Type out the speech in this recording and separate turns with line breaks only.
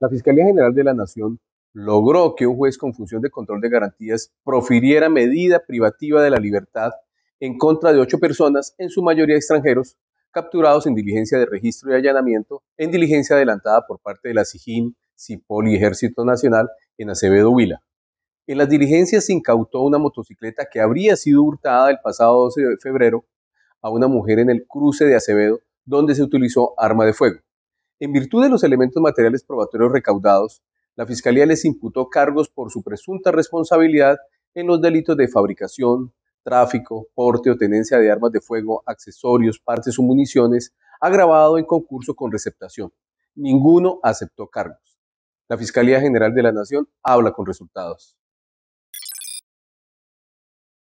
La Fiscalía General de la Nación
logró que un juez con función de control de garantías profiriera medida privativa de la libertad en contra de ocho personas, en su mayoría extranjeros, capturados en diligencia de registro y allanamiento, en diligencia adelantada por parte de la SIGIN CIPOL y Ejército Nacional en Acevedo Huila. En las diligencias se incautó una motocicleta que habría sido hurtada el pasado 12 de febrero a una mujer en el cruce de Acevedo, donde se utilizó arma de fuego. En virtud de los elementos materiales probatorios recaudados, la Fiscalía les imputó cargos por su presunta responsabilidad en los delitos de fabricación, tráfico, porte o tenencia de armas de fuego, accesorios, partes o municiones, agravado en concurso con receptación. Ninguno aceptó cargos. La Fiscalía General de la Nación habla con resultados.